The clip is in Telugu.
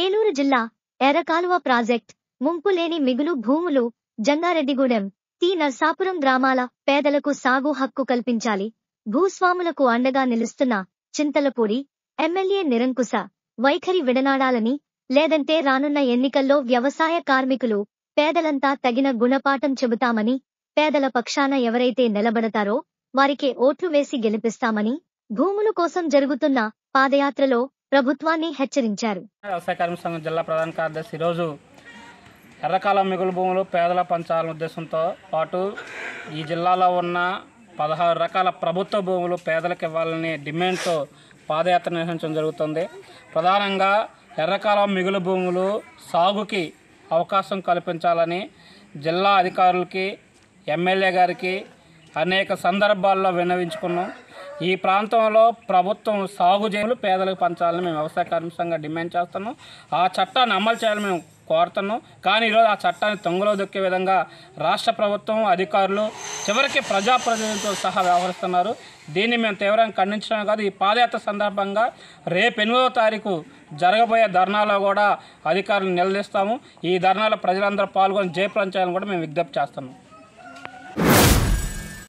ఏలూరు జిల్లా ఎర్రకాలువ ప్రాజెక్ట్ ముంపులేని మిగులు భూములు జంగారెడ్డిగూడెం తీ నర్సాపురం గ్రామాల పేదలకు సాగు హక్కు కల్పించాలి భూస్వాములకు అండగా నిలుస్తున్న చింతలపూడి ఎమ్మెల్యే నిరంకుశ వైఖరి విడనాడాలని లేదంటే రానున్న ఎన్నికల్లో వ్యవసాయ కార్మికులు పేదలంతా తగిన గుణపాఠం చెబుతామని పేదల పక్షాన ఎవరైతే నిలబడతారో వారికే ఓట్లు వేసి గెలిపిస్తామని భూముల కోసం జరుగుతున్న పాదయాత్రలో ప్రభుత్వాన్ని హెచ్చరించారు వ్యవసాయ కార్మిక సంఘం జిల్లా ప్రధాన కార్యదర్శి ఈరోజు ఎర్రకాలం మిగులు భూములు పేదల పంచాలని ఉద్దేశంతో పాటు ఈ జిల్లాలో ఉన్న పదహారు రకాల ప్రభుత్వ భూములు పేదలకు ఇవ్వాలని డిమాండ్తో పాదయాత్ర నిర్వహించడం జరుగుతుంది ప్రధానంగా ఎర్రకాలం మిగులు భూములు సాగుకి అవకాశం కల్పించాలని జిల్లా అధికారులకి ఎమ్మెల్యే గారికి అనేక సందర్భాల్లో విన్నవించుకున్నాం ఈ ప్రాంతంలో ప్రభుత్వం సాగు చేయలు పేదలకు పంచాలని మేము వ్యవసాయ కార్మిక సంఘం డిమాండ్ చేస్తున్నాం ఆ చట్టాన్ని అమలు చేయాలని మేము కోరుతున్నాం కానీ ఈరోజు ఆ చట్టాన్ని తొంగలో దొక్కే విధంగా రాష్ట్ర ప్రభుత్వం అధికారులు చివరికి ప్రజాప్రతినిధులతో సహా వ్యవహరిస్తున్నారు దీన్ని మేము తీవ్రంగా ఖండించడం కాదు ఈ పాదయాత్ర సందర్భంగా రేపు ఎనిమిదవ తారీఖు జరగబోయే ధర్నాలో కూడా అధికారులు నిలదీస్తాము ఈ ధర్నాలో ప్రజలందరూ పాల్గొని జయప్రం కూడా మేము విజ్ఞప్తి చేస్తున్నాం